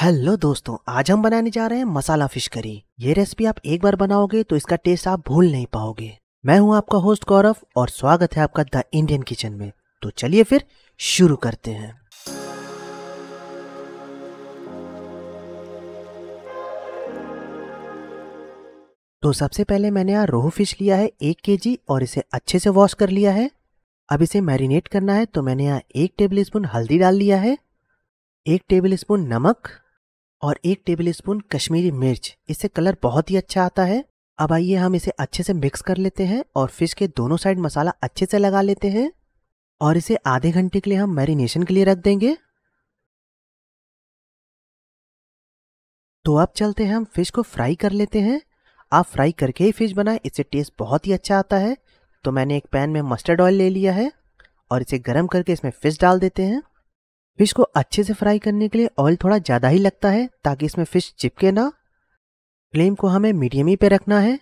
hello दोस्तों आज हम बनाने जा रहे हैं मसाला फिश करी ये रेसिपी आप एक बार बनाओगे तो इसका टेस्ट आप भूल नहीं पाओगे मैं हूं आपका होस्ट गौरव और स्वागत है आपका द इंडियन किचन में तो चलिए फिर शुरू करते हैं तो सबसे पहले मैंने यहाँ रोहू फिश लिया है एक के और इसे अच्छे से वॉश कर लिया है अब इसे मैरिनेट करना है तो मैंने यहाँ एक टेबल स्पून हल्दी डाल लिया है एक टेबल स्पून नमक और एक टेबल स्पून कश्मीरी मिर्च इससे कलर बहुत ही अच्छा आता है अब आइए हम इसे अच्छे से मिक्स कर लेते हैं और फिश के दोनों साइड मसाला अच्छे से लगा लेते हैं और इसे आधे घंटे के लिए हम मैरिनेशन के लिए रख देंगे तो अब चलते हैं हम फिश को फ्राई कर लेते हैं आप फ्राई करके ही फिश बनाएं इससे टेस्ट बहुत ही अच्छा आता है तो मैंने एक पैन में मस्टर्ड ऑयल ले लिया है और इसे गर्म करके इसमें फिश डाल देते हैं फिश को अच्छे से फ्राई करने के लिए ऑयल थोड़ा ज़्यादा ही लगता है ताकि इसमें फिश चिपके ना फ्लेम को हमें मीडियम ही पे रखना है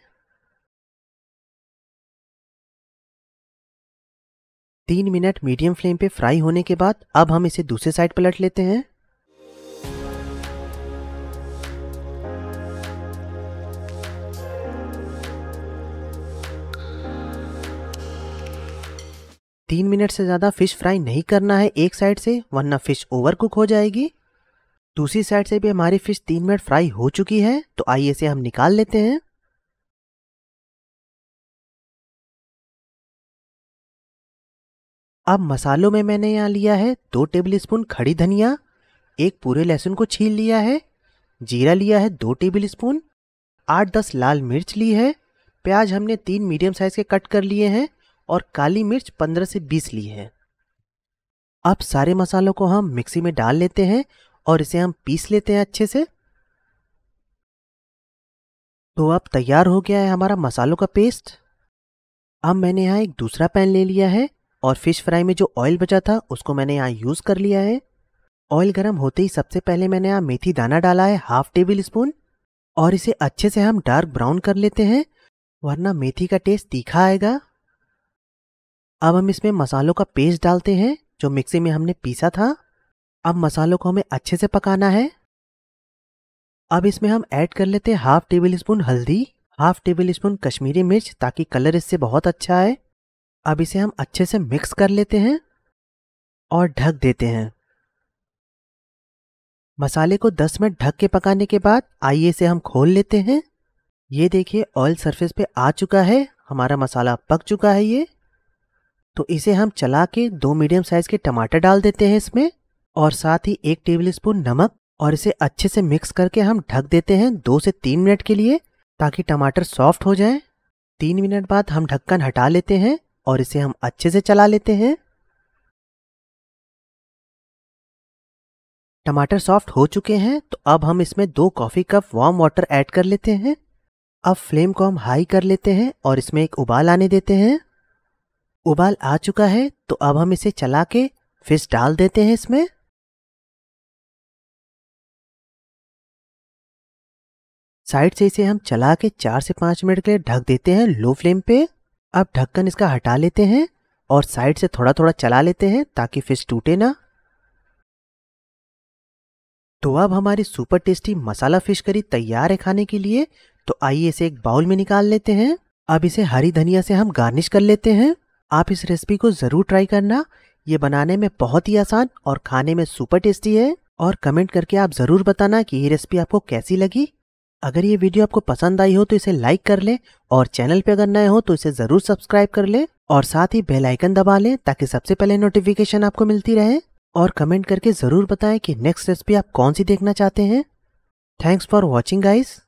तीन मिनट मीडियम फ्लेम पे फ्राई होने के बाद अब हम इसे दूसरे साइड पलट लेते हैं तीन मिनट से ज़्यादा फ़िश फ्राई नहीं करना है एक साइड से वरना फ़िश ओवर कुक हो जाएगी दूसरी साइड से भी हमारी फ़िश तीन मिनट फ्राई हो चुकी है तो आइए इसे हम निकाल लेते हैं अब मसालों में मैंने यहाँ लिया है दो टेबल स्पून खड़ी धनिया एक पूरे लहसुन को छील लिया है जीरा लिया है दो टेबल स्पून आठ दस लाल मिर्च ली है प्याज हमने तीन मीडियम साइज़ के कट कर लिए हैं और काली मिर्च 15 से 20 ली है अब सारे मसालों को हम मिक्सी में डाल लेते हैं और इसे हम पीस लेते हैं अच्छे से तो अब तैयार हो गया है हमारा मसालों का पेस्ट अब मैंने यहाँ एक दूसरा पैन ले लिया है और फिश फ्राई में जो ऑयल बचा था उसको मैंने यहाँ यूज़ कर लिया है ऑयल गर्म होते ही सबसे पहले मैंने यहाँ मेथी दाना डाला है हाफ टेबल स्पून और इसे अच्छे से हम डार्क ब्राउन कर लेते हैं वरना मेथी का टेस्ट तीखा आएगा अब हम इसमें मसालों का पेस्ट डालते हैं जो मिक्सी में हमने पीसा था अब मसालों को हमें अच्छे से पकाना है अब इसमें हम ऐड कर लेते हैं हाफ टेबल स्पून हल्दी हाफ टेबल स्पून कश्मीरी मिर्च ताकि कलर इससे बहुत अच्छा आए अब इसे हम अच्छे से मिक्स कर लेते हैं और ढक देते हैं मसाले को 10 मिनट ढक के पकाने के बाद आइए इसे हम खोल लेते हैं ये देखिए ऑयल सरफेस पे आ चुका है हमारा मसाला पक चुका है ये तो इसे हम चला के दो मीडियम साइज के टमाटर डाल देते हैं इसमें और साथ ही एक टेबल स्पून नमक और इसे अच्छे से मिक्स करके हम ढक देते हैं दो से तीन मिनट के लिए ताकि टमाटर सॉफ्ट हो जाए तीन मिनट बाद हम ढक्कन हटा लेते हैं और इसे हम अच्छे से चला लेते हैं टमाटर सॉफ्ट हो चुके हैं तो अब हम इसमें दो coffee cup warm water add कर लेते हैं अब फ्लेम को हम हाई कर लेते हैं और इसमें एक उबाल आने देते हैं उबाल आ चुका है तो अब हम इसे चला के फिश डाल देते हैं इसमें साइड से इसे हम चला के चार से पांच मिनट के लिए ढक देते हैं लो फ्लेम पे अब ढक्कन इसका हटा लेते हैं और साइड से थोड़ा थोड़ा चला लेते हैं ताकि फिश टूटे ना तो अब हमारी सुपर टेस्टी मसाला फिश करी तैयार है खाने के लिए तो आइए इसे एक बाउल में निकाल लेते हैं अब इसे हरी धनिया से हम गार्निश कर लेते हैं आप इस रेसिपी को ज़रूर ट्राई करना ये बनाने में बहुत ही आसान और खाने में सुपर टेस्टी है और कमेंट करके आप ज़रूर बताना कि ये रेसिपी आपको कैसी लगी अगर ये वीडियो आपको पसंद आई हो तो इसे लाइक कर लें और चैनल पे अगर नए हो तो इसे ज़रूर सब्सक्राइब कर लें और साथ ही बेल आइकन दबा लें ताकि सबसे पहले नोटिफिकेशन आपको मिलती रहे और कमेंट करके ज़रूर बताएं कि नेक्स्ट रेसिपी आप कौन सी देखना चाहते हैं थैंक्स फॉर वॉचिंग गाइस